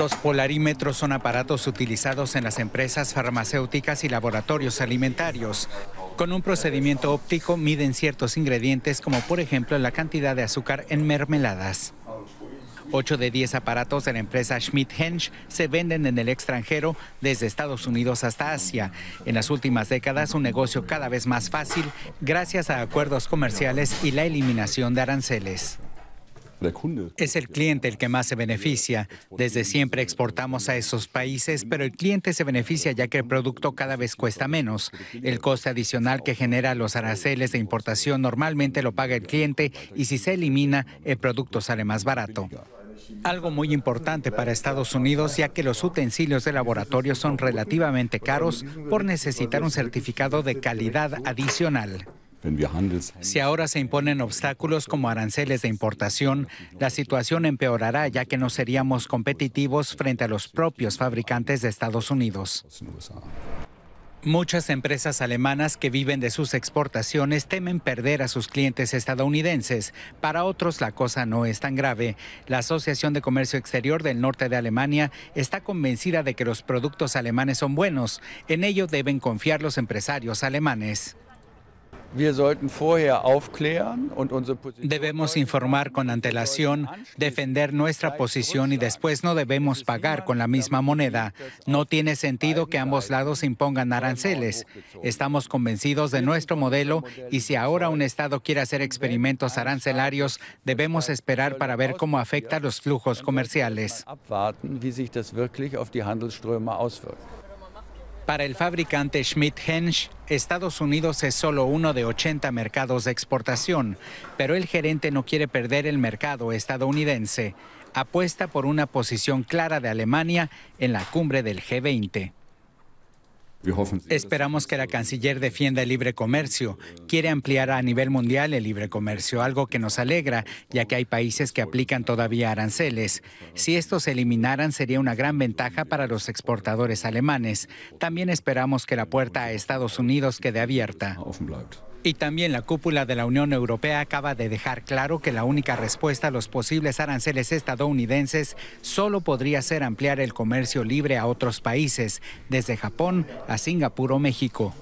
Los polarímetros son aparatos utilizados en las empresas farmacéuticas y laboratorios alimentarios. Con un procedimiento óptico miden ciertos ingredientes como por ejemplo la cantidad de azúcar en mermeladas. Ocho de diez aparatos de la empresa Schmidt Hensch se venden en el extranjero, desde Estados Unidos hasta Asia. En las últimas décadas, un negocio cada vez más fácil gracias a acuerdos comerciales y la eliminación de aranceles. Es el cliente el que más se beneficia. Desde siempre exportamos a esos países, pero el cliente se beneficia ya que el producto cada vez cuesta menos. El coste adicional que genera los aranceles de importación normalmente lo paga el cliente y si se elimina, el producto sale más barato. Algo muy importante para Estados Unidos, ya que los utensilios de laboratorio son relativamente caros por necesitar un certificado de calidad adicional. Si ahora se imponen obstáculos como aranceles de importación, la situación empeorará ya que no seríamos competitivos frente a los propios fabricantes de Estados Unidos. Muchas empresas alemanas que viven de sus exportaciones temen perder a sus clientes estadounidenses. Para otros la cosa no es tan grave. La Asociación de Comercio Exterior del Norte de Alemania está convencida de que los productos alemanes son buenos. En ello deben confiar los empresarios alemanes. Debemos informar con antelación, defender nuestra posición y después no debemos pagar con la misma moneda. No tiene sentido que ambos lados impongan aranceles. Estamos convencidos de nuestro modelo y si ahora un Estado quiere hacer experimentos arancelarios, debemos esperar para ver cómo afecta los flujos comerciales. Para el fabricante Schmidt Hensch, Estados Unidos es solo uno de 80 mercados de exportación, pero el gerente no quiere perder el mercado estadounidense. Apuesta por una posición clara de Alemania en la cumbre del G20. Esperamos que la canciller defienda el libre comercio. Quiere ampliar a nivel mundial el libre comercio, algo que nos alegra, ya que hay países que aplican todavía aranceles. Si estos se eliminaran, sería una gran ventaja para los exportadores alemanes. También esperamos que la puerta a Estados Unidos quede abierta. Y también la cúpula de la Unión Europea acaba de dejar claro que la única respuesta a los posibles aranceles estadounidenses solo podría ser ampliar el comercio libre a otros países, desde Japón a Singapur o México.